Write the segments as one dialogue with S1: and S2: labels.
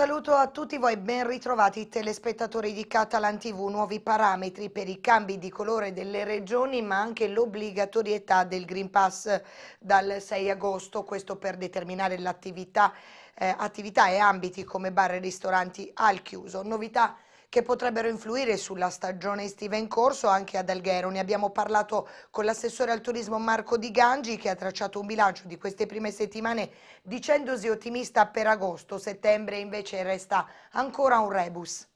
S1: saluto a tutti voi, ben ritrovati telespettatori di Catalan TV. Nuovi parametri per i cambi di colore delle regioni, ma anche l'obbligatorietà del Green Pass dal 6 agosto, questo per determinare l'attività eh, attività e ambiti come bar e ristoranti al chiuso. Novità che potrebbero influire sulla stagione estiva in corso anche ad Alghero. Ne abbiamo parlato con l'assessore al turismo Marco Di Gangi che ha tracciato un bilancio di queste prime settimane dicendosi ottimista per agosto, settembre invece resta ancora un rebus.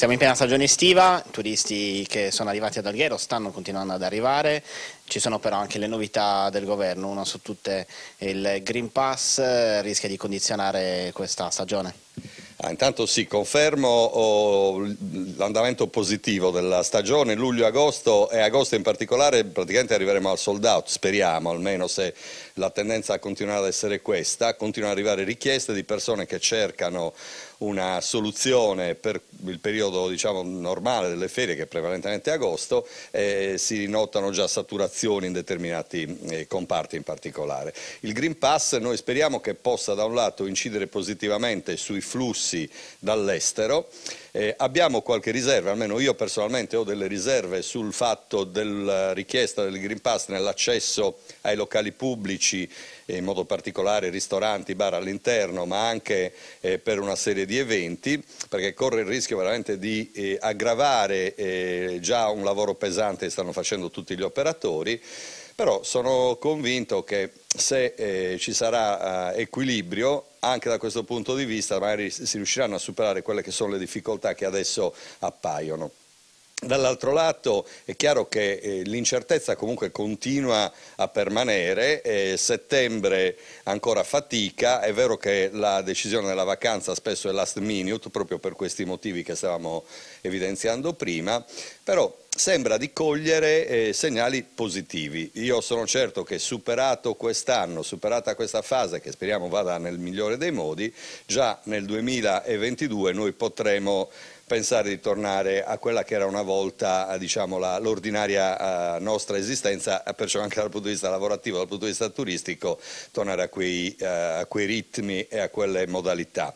S2: Siamo in piena stagione estiva, i turisti che sono arrivati ad Alghero stanno continuando ad arrivare, ci sono però anche le novità del governo, una su tutte il Green Pass eh, rischia di condizionare questa stagione.
S3: Ah, intanto sì, confermo oh, l'andamento positivo della stagione, luglio-agosto e agosto in particolare, praticamente arriveremo al sold out, speriamo almeno se la tendenza continuerà ad essere questa, continuano ad arrivare richieste di persone che cercano una soluzione per il periodo diciamo, normale delle ferie, che è prevalentemente agosto, eh, si notano già saturazioni in determinati eh, comparti in particolare. Il Green Pass noi speriamo che possa da un lato incidere positivamente sui flussi dall'estero, eh, abbiamo qualche riserva, almeno io personalmente ho delle riserve sul fatto della eh, richiesta del Green Pass nell'accesso ai locali pubblici, eh, in modo particolare ristoranti, bar all'interno, ma anche eh, per una serie di di eventi, perché corre il rischio veramente di eh, aggravare eh, già un lavoro pesante che stanno facendo tutti gli operatori, però sono convinto che se eh, ci sarà eh, equilibrio anche da questo punto di vista magari si riusciranno a superare quelle che sono le difficoltà che adesso appaiono. Dall'altro lato è chiaro che eh, l'incertezza comunque continua a permanere, eh, settembre ancora fatica, è vero che la decisione della vacanza spesso è last minute proprio per questi motivi che stavamo evidenziando prima, però sembra di cogliere eh, segnali positivi. Io sono certo che superato quest'anno, superata questa fase che speriamo vada nel migliore dei modi, già nel 2022 noi potremo pensare di tornare a quella che era una volta diciamo, l'ordinaria eh, nostra esistenza, eh, perciò anche dal punto di vista lavorativo, dal punto di vista turistico, tornare a quei, eh, a quei ritmi e a quelle modalità.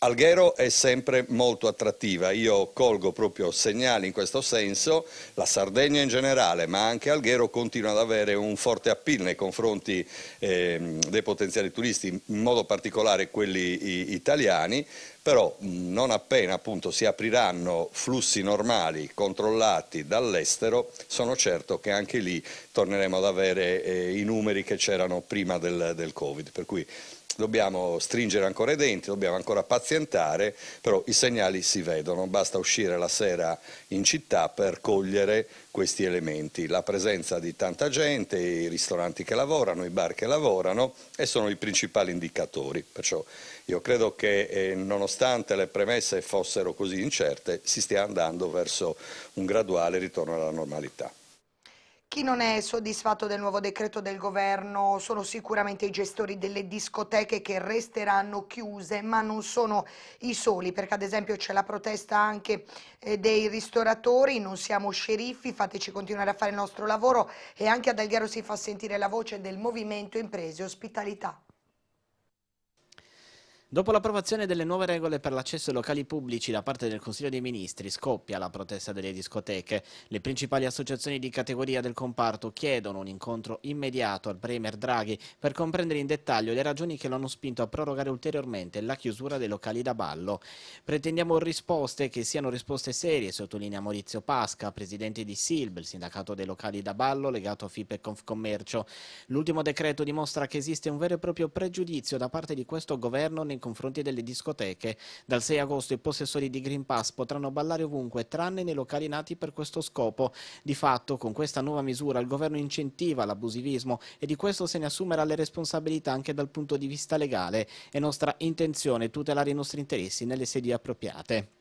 S3: Alghero è sempre molto attrattiva, io colgo proprio segnali in questo senso, la Sardegna in generale, ma anche Alghero continua ad avere un forte appeal nei confronti eh, dei potenziali turisti, in modo particolare quelli italiani, però non appena appunto, si apriranno flussi normali controllati dall'estero, sono certo che anche lì torneremo ad avere eh, i numeri che c'erano prima del, del Covid, per cui dobbiamo stringere ancora i denti, dobbiamo ancora pazientare, però i segnali si vedono, basta uscire la sera in città per cogliere questi elementi, la presenza di tanta gente, i ristoranti che lavorano, i bar che lavorano e sono i principali indicatori, perciò io credo che eh, nonostante le premesse fossero così incerte si stia andando verso un graduale ritorno alla normalità.
S1: Chi non è soddisfatto del nuovo decreto del governo sono sicuramente i gestori delle discoteche che resteranno chiuse, ma non sono i soli, perché ad esempio c'è la protesta anche eh, dei ristoratori, non siamo sceriffi, fateci continuare a fare il nostro lavoro e anche ad Alghero si fa sentire la voce del Movimento Imprese Ospitalità.
S2: Dopo l'approvazione delle nuove regole per l'accesso ai locali pubblici da parte del Consiglio dei Ministri scoppia la protesta delle discoteche. Le principali associazioni di categoria del comparto chiedono un incontro immediato al Premier Draghi per comprendere in dettaglio le ragioni che l'hanno spinto a prorogare ulteriormente la chiusura dei locali da ballo. Pretendiamo risposte che siano risposte serie, sottolinea Maurizio Pasca, presidente di SILB, il sindacato dei locali da ballo legato a FIPE Confcommercio. L'ultimo decreto dimostra che esiste un vero e proprio pregiudizio da parte di questo governo nei nei confronti delle discoteche. Dal 6 agosto i possessori di Green Pass potranno ballare ovunque, tranne nei locali nati per questo scopo. Di fatto, con questa nuova misura, il governo incentiva l'abusivismo e di questo se ne assumerà le responsabilità anche dal punto di vista legale. È nostra intenzione tutelare i nostri interessi nelle sedi appropriate.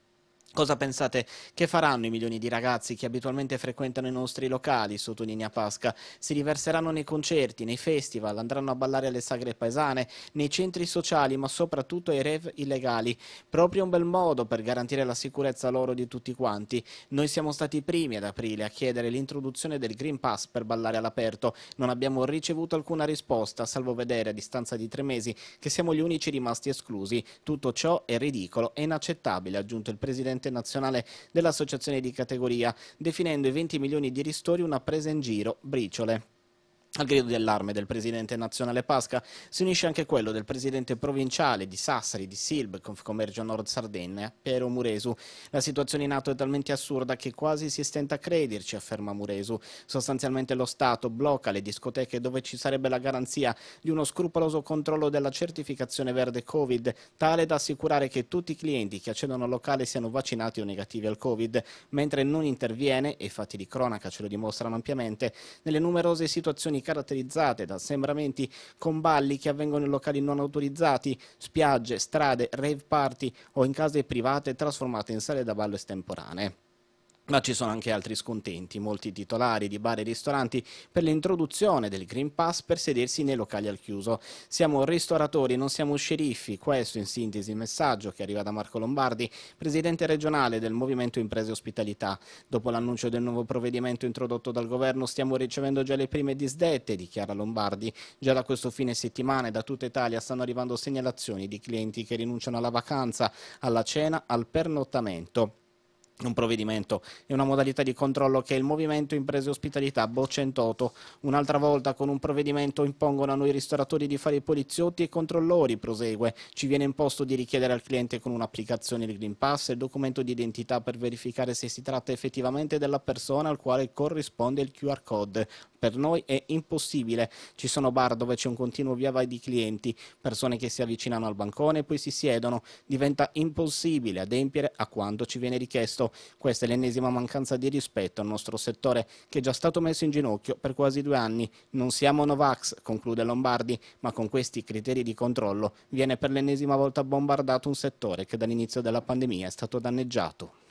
S2: Cosa pensate che faranno i milioni di ragazzi che abitualmente frequentano i nostri locali, sottolinea Pasca? Si riverseranno nei concerti, nei festival, andranno a ballare alle sagre paesane, nei centri sociali, ma soprattutto ai rev illegali. Proprio un bel modo per garantire la sicurezza loro di tutti quanti. Noi siamo stati i primi ad aprile a chiedere l'introduzione del Green Pass per ballare all'aperto. Non abbiamo ricevuto alcuna risposta, salvo vedere a distanza di tre mesi che siamo gli unici rimasti esclusi. Tutto ciò è ridicolo e inaccettabile, ha aggiunto il Presidente presidente nazionale dell'associazione di categoria, definendo i 20 milioni di ristori una presa in giro, briciole. Al grido di allarme del presidente nazionale Pasca si unisce anche quello del presidente provinciale di Sassari, di Silb, Confcommercio Nord Sardegna, Piero Muresu. La situazione in atto è talmente assurda che quasi si stenta a crederci, afferma Muresu. Sostanzialmente lo Stato blocca le discoteche dove ci sarebbe la garanzia di uno scrupoloso controllo della certificazione verde Covid, tale da assicurare che tutti i clienti che accedono al locale siano vaccinati o negativi al Covid, mentre non interviene, e fatti di cronaca ce lo dimostrano ampiamente, nelle numerose situazioni situazioni caratterizzate da assembramenti con balli che avvengono in locali non autorizzati, spiagge, strade, rave party o in case private trasformate in sale da ballo estemporanee. Ma ci sono anche altri scontenti, molti titolari di bar e ristoranti per l'introduzione del Green Pass per sedersi nei locali al chiuso. Siamo ristoratori, non siamo sceriffi, questo in sintesi il messaggio che arriva da Marco Lombardi, presidente regionale del Movimento Imprese Ospitalità. Dopo l'annuncio del nuovo provvedimento introdotto dal governo stiamo ricevendo già le prime disdette, dichiara Lombardi. Già da questo fine settimana e da tutta Italia stanno arrivando segnalazioni di clienti che rinunciano alla vacanza, alla cena, al pernottamento un provvedimento e una modalità di controllo che il Movimento Imprese Ospitalità boccia in toto. Un'altra volta con un provvedimento impongono a noi ristoratori di fare i poliziotti e i controllori, prosegue. Ci viene imposto di richiedere al cliente con un'applicazione il Green Pass e il documento di identità per verificare se si tratta effettivamente della persona al quale corrisponde il QR code per noi è impossibile. Ci sono bar dove c'è un continuo via vai di clienti, persone che si avvicinano al bancone e poi si siedono. Diventa impossibile adempiere a quanto ci viene richiesto. Questa è l'ennesima mancanza di rispetto al nostro settore che è già stato messo in ginocchio per quasi due anni. Non siamo Novax, conclude Lombardi, ma con questi criteri di controllo viene per l'ennesima volta bombardato un settore che dall'inizio della pandemia è stato danneggiato.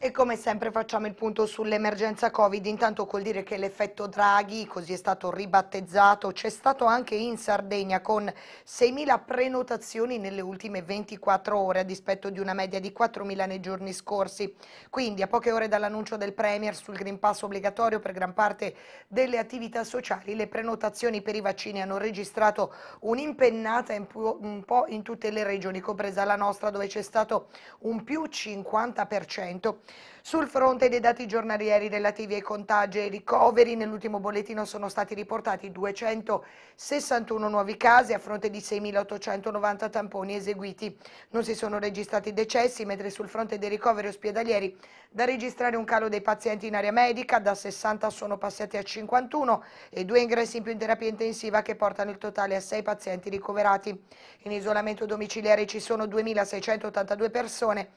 S1: E come sempre facciamo il punto sull'emergenza Covid, intanto col dire che l'effetto Draghi, così è stato ribattezzato, c'è stato anche in Sardegna con 6.000 prenotazioni nelle ultime 24 ore a dispetto di una media di 4.000 nei giorni scorsi. Quindi a poche ore dall'annuncio del Premier sul Green Pass obbligatorio per gran parte delle attività sociali, le prenotazioni per i vaccini hanno registrato un'impennata un po' in tutte le regioni, compresa la nostra dove c'è stato un più 50% sul fronte dei dati giornalieri relativi ai contagi e ai ricoveri, nell'ultimo bollettino sono stati riportati 261 nuovi casi a fronte di 6.890 tamponi eseguiti. Non si sono registrati decessi, mentre sul fronte dei ricoveri ospedalieri da registrare un calo dei pazienti in area medica, da 60 sono passati a 51 e due ingressi in più in terapia intensiva che portano il totale a 6 pazienti ricoverati. In isolamento domiciliare ci sono 2.682 persone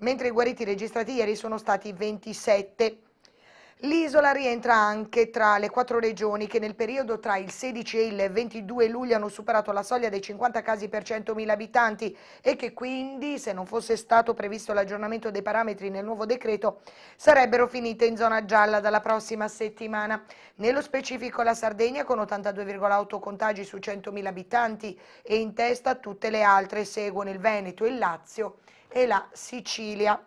S1: mentre i guariti registrati ieri sono stati 27. L'isola rientra anche tra le quattro regioni che nel periodo tra il 16 e il 22 luglio hanno superato la soglia dei 50 casi per 100.000 abitanti e che quindi, se non fosse stato previsto l'aggiornamento dei parametri nel nuovo decreto, sarebbero finite in zona gialla dalla prossima settimana. Nello specifico la Sardegna con 82,8 contagi su 100.000 abitanti e in testa tutte le altre seguono il Veneto, e il Lazio e la Sicilia.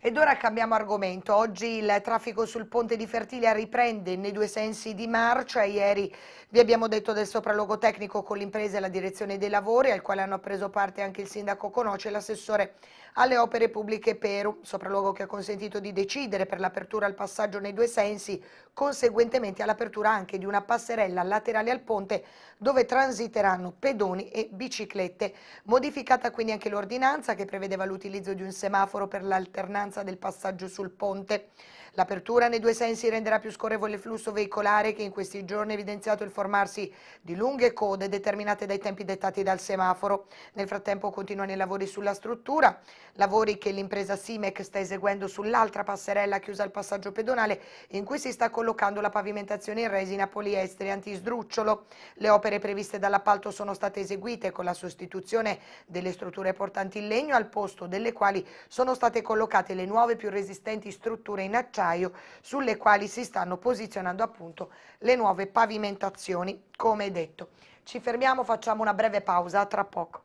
S1: Ed ora cambiamo argomento. Oggi il traffico sul ponte di Fertilia riprende nei due sensi di marcia. Ieri vi abbiamo detto del sopralluogo tecnico con l'impresa e la direzione dei lavori, al quale hanno preso parte anche il sindaco Conoce e l'assessore alle opere pubbliche Peru, sopralluogo che ha consentito di decidere per l'apertura al passaggio nei due sensi, conseguentemente all'apertura anche di una passerella laterale al ponte dove transiteranno pedoni e biciclette. Modificata quindi anche l'ordinanza che prevedeva l'utilizzo di un semaforo per l'alternanza del passaggio sul ponte. L'apertura nei due sensi renderà più scorrevole il flusso veicolare che in questi giorni ha evidenziato il formarsi di lunghe code determinate dai tempi dettati dal semaforo. Nel frattempo continuano i lavori sulla struttura, lavori che l'impresa Simec sta eseguendo sull'altra passerella chiusa al passaggio pedonale in cui si sta collocando la pavimentazione in resina poliestere antisdrucciolo. Le opere previste dall'appalto sono state eseguite con la sostituzione delle strutture portanti in legno al posto delle quali sono state collocate le nuove più resistenti strutture in acciaio acciaio sulle quali si stanno posizionando appunto le nuove pavimentazioni, come detto. Ci fermiamo, facciamo una breve pausa, tra poco.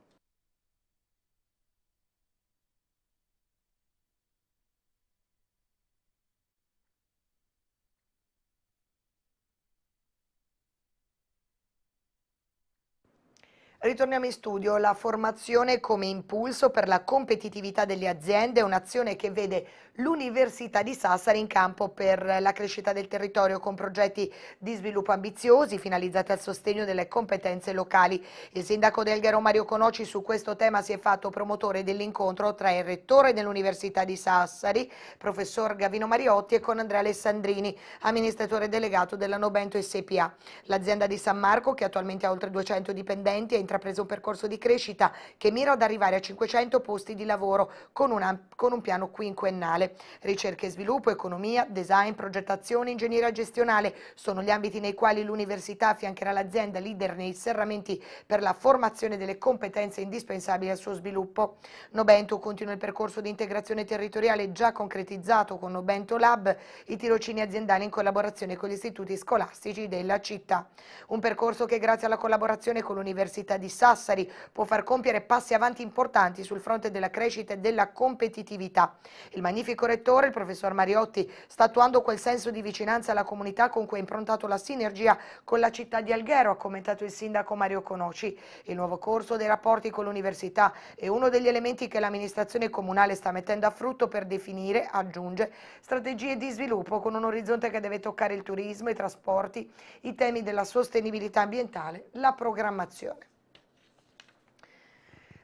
S1: Ritorniamo in studio, la formazione come impulso per la competitività delle aziende è un'azione che vede l'Università di Sassari in campo per la crescita del territorio con progetti di sviluppo ambiziosi finalizzati al sostegno delle competenze locali. Il sindaco del Delghero Mario Conoci su questo tema si è fatto promotore dell'incontro tra il rettore dell'Università di Sassari, professor Gavino Mariotti e con Andrea Alessandrini, amministratore delegato della Nobento SPA. L'azienda di San Marco, che attualmente ha oltre 200 dipendenti, ha intrapreso un percorso di crescita che mira ad arrivare a 500 posti di lavoro con, una, con un piano quinquennale. Ricerca e sviluppo, economia, design, progettazione, ingegneria gestionale sono gli ambiti nei quali l'università affiancherà l'azienda leader nei serramenti per la formazione delle competenze indispensabili al suo sviluppo. Nobento continua il percorso di integrazione territoriale già concretizzato con Nobento Lab, i tirocini aziendali in collaborazione con gli istituti scolastici della città. Un percorso che grazie alla collaborazione con l'Università di Sassari può far compiere passi avanti importanti sul fronte della crescita e della competitività. Il magnifico l'unico rettore, il professor Mariotti, sta attuando quel senso di vicinanza alla comunità con cui è improntato la sinergia con la città di Alghero, ha commentato il sindaco Mario Conoci. Il nuovo corso dei rapporti con l'università è uno degli elementi che l'amministrazione comunale sta mettendo a frutto per definire, aggiunge, strategie di sviluppo con un orizzonte che deve toccare il turismo, i trasporti, i temi della sostenibilità ambientale, la programmazione.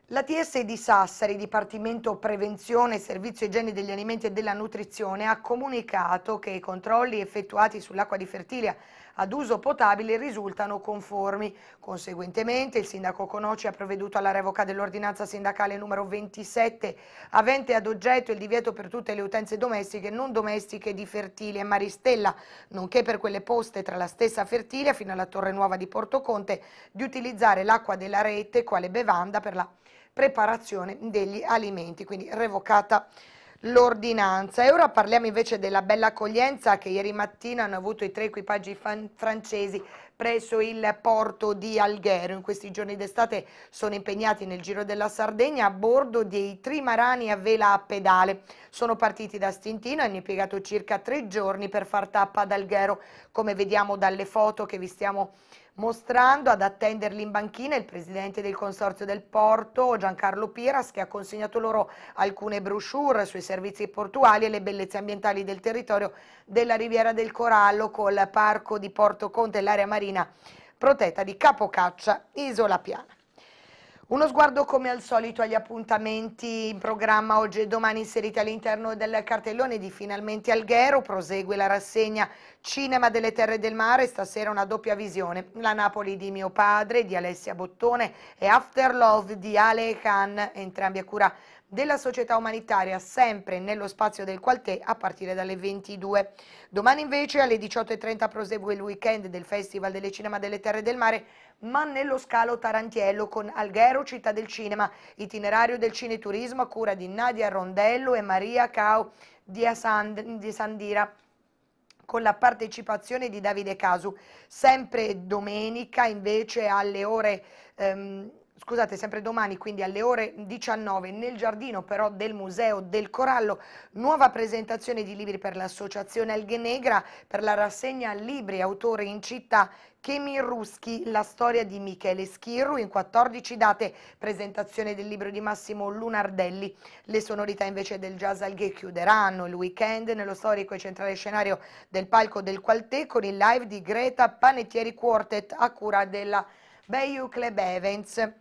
S1: La TS di Sassari, Dipartimento Prevenzione, Servizio Igiene degli Alimenti e della Nutrizione, ha comunicato che i controlli effettuati sull'acqua di Fertilia ad uso potabile risultano conformi. Conseguentemente il sindaco Conoci ha provveduto alla revoca dell'ordinanza sindacale numero 27 avente ad oggetto il divieto per tutte le utenze domestiche e non domestiche di Fertilia e Maristella, nonché per quelle poste tra la stessa Fertilia fino alla Torre Nuova di Porto Conte, di utilizzare l'acqua della rete quale bevanda per la preparazione degli alimenti, quindi revocata l'ordinanza. E ora parliamo invece della bella accoglienza che ieri mattina hanno avuto i tre equipaggi francesi presso il porto di Alghero. In questi giorni d'estate sono impegnati nel Giro della Sardegna a bordo dei trimarani a vela a pedale. Sono partiti da Stintino e hanno impiegato circa tre giorni per far tappa ad Alghero, come vediamo dalle foto che vi stiamo mostrando mostrando ad attenderli in banchina il presidente del Consorzio del Porto Giancarlo Piras che ha consegnato loro alcune brochure sui servizi portuali e le bellezze ambientali del territorio della Riviera del Corallo col parco di Porto Conte e l'area marina protetta di Capocaccia Isola Piana. Uno sguardo come al solito agli appuntamenti in programma oggi e domani inseriti all'interno del cartellone di Finalmente Alghero, prosegue la rassegna Cinema delle Terre del Mare, stasera una doppia visione, La Napoli di mio padre di Alessia Bottone e After Love di Ale Khan, entrambi a cura della società umanitaria sempre nello spazio del Qualtè a partire dalle 22. Domani invece alle 18.30 prosegue il weekend del Festival delle Cinema delle Terre del Mare ma nello scalo Tarantiello con Alghero Città del Cinema, itinerario del cineturismo a cura di Nadia Rondello e Maria Cao di, Asand di Sandira con la partecipazione di Davide Casu. Sempre domenica invece alle ore... Ehm, scusate, sempre domani, quindi alle ore 19, nel giardino però del Museo del Corallo, nuova presentazione di libri per l'associazione Alghenegra, per la rassegna Libri, autore in città, Kemir Ruschi, la storia di Michele Schirru, in 14 date, presentazione del libro di Massimo Lunardelli. Le sonorità invece del jazz alghe chiuderanno il weekend nello storico e centrale scenario del palco del Qualtè con il live di Greta Panettieri Quartet a cura della Bayou Club Events.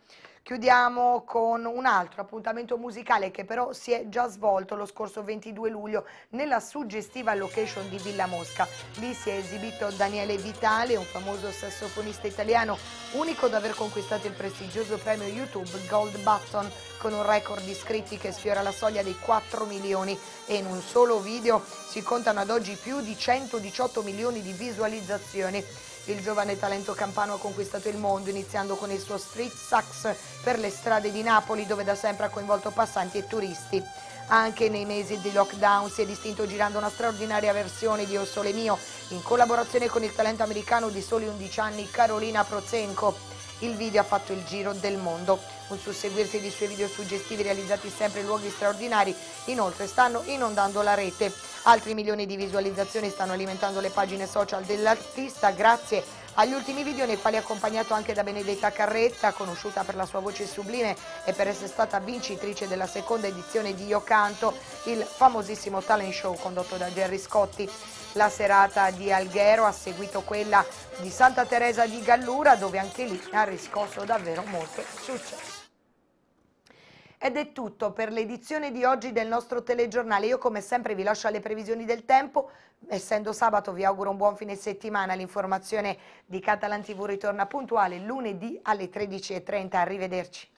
S1: Chiudiamo con un altro appuntamento musicale che però si è già svolto lo scorso 22 luglio nella suggestiva location di Villa Mosca. Lì si è esibito Daniele Vitale, un famoso sassofonista italiano, unico ad aver conquistato il prestigioso premio YouTube Gold Button con un record di iscritti che sfiora la soglia dei 4 milioni e in un solo video si contano ad oggi più di 118 milioni di visualizzazioni. Il giovane talento campano ha conquistato il mondo iniziando con il suo street sax per le strade di Napoli dove da sempre ha coinvolto passanti e turisti. Anche nei mesi di lockdown si è distinto girando una straordinaria versione di O oh Sole Mio in collaborazione con il talento americano di soli 11 anni Carolina Prozenko. Il video ha fatto il giro del mondo. Un susseguirsi di suoi video suggestivi realizzati sempre in luoghi straordinari, inoltre stanno inondando la rete. Altri milioni di visualizzazioni stanno alimentando le pagine social dell'artista grazie agli ultimi video nei quali è accompagnato anche da Benedetta Carretta, conosciuta per la sua voce sublime e per essere stata vincitrice della seconda edizione di Io Canto, il famosissimo talent show condotto da Jerry Scotti la serata di Alghero, ha seguito quella di Santa Teresa di Gallura dove anche lì ha riscosso davvero molto successo. Ed è tutto per l'edizione di oggi del nostro telegiornale. Io come sempre vi lascio alle previsioni del tempo. Essendo sabato vi auguro un buon fine settimana. L'informazione di Catalan TV ritorna puntuale lunedì alle 13.30. Arrivederci.